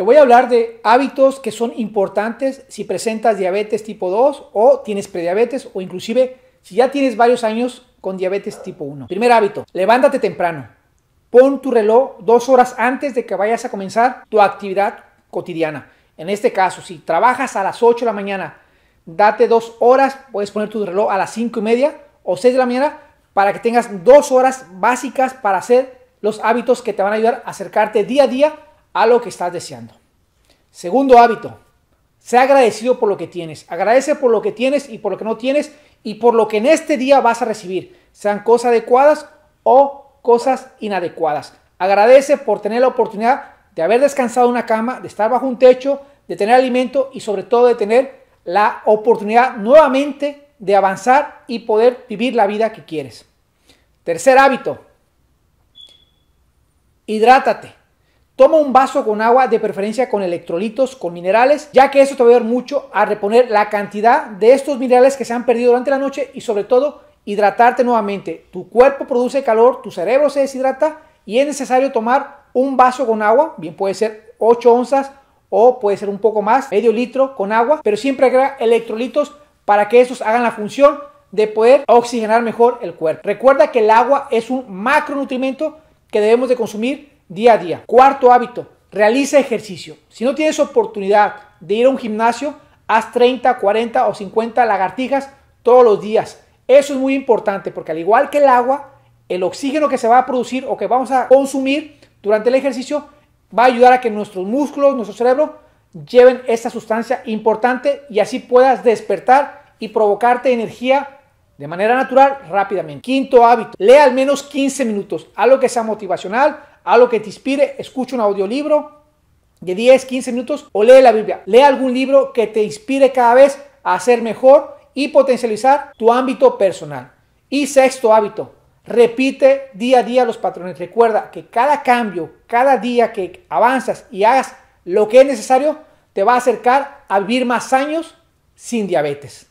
Te voy a hablar de hábitos que son importantes si presentas diabetes tipo 2 o tienes prediabetes o inclusive si ya tienes varios años con diabetes tipo 1. Primer hábito, levántate temprano. Pon tu reloj dos horas antes de que vayas a comenzar tu actividad cotidiana. En este caso, si trabajas a las 8 de la mañana, date dos horas, puedes poner tu reloj a las 5 y media o 6 de la mañana para que tengas dos horas básicas para hacer los hábitos que te van a ayudar a acercarte día a día a lo que estás deseando. Segundo hábito, sea agradecido por lo que tienes. Agradece por lo que tienes y por lo que no tienes y por lo que en este día vas a recibir, sean cosas adecuadas o cosas inadecuadas. Agradece por tener la oportunidad de haber descansado en una cama, de estar bajo un techo, de tener alimento y sobre todo de tener la oportunidad nuevamente de avanzar y poder vivir la vida que quieres. Tercer hábito, hidrátate. Toma un vaso con agua, de preferencia con electrolitos, con minerales, ya que eso te va a ayudar mucho a reponer la cantidad de estos minerales que se han perdido durante la noche y sobre todo hidratarte nuevamente. Tu cuerpo produce calor, tu cerebro se deshidrata y es necesario tomar un vaso con agua, bien puede ser 8 onzas o puede ser un poco más, medio litro con agua, pero siempre agrega electrolitos para que estos hagan la función de poder oxigenar mejor el cuerpo. Recuerda que el agua es un macronutrimento que debemos de consumir día a día. Cuarto hábito, realiza ejercicio. Si no tienes oportunidad de ir a un gimnasio, haz 30, 40 o 50 lagartijas todos los días. Eso es muy importante porque al igual que el agua, el oxígeno que se va a producir o que vamos a consumir durante el ejercicio va a ayudar a que nuestros músculos, nuestro cerebro, lleven esta sustancia importante y así puedas despertar y provocarte energía de manera natural rápidamente. Quinto hábito, lee al menos 15 minutos, algo que sea motivacional, algo que te inspire, escucha un audiolibro de 10, 15 minutos o lee la Biblia. Lee algún libro que te inspire cada vez a ser mejor y potencializar tu ámbito personal. Y sexto hábito, repite día a día los patrones. Recuerda que cada cambio, cada día que avanzas y hagas lo que es necesario, te va a acercar a vivir más años sin diabetes.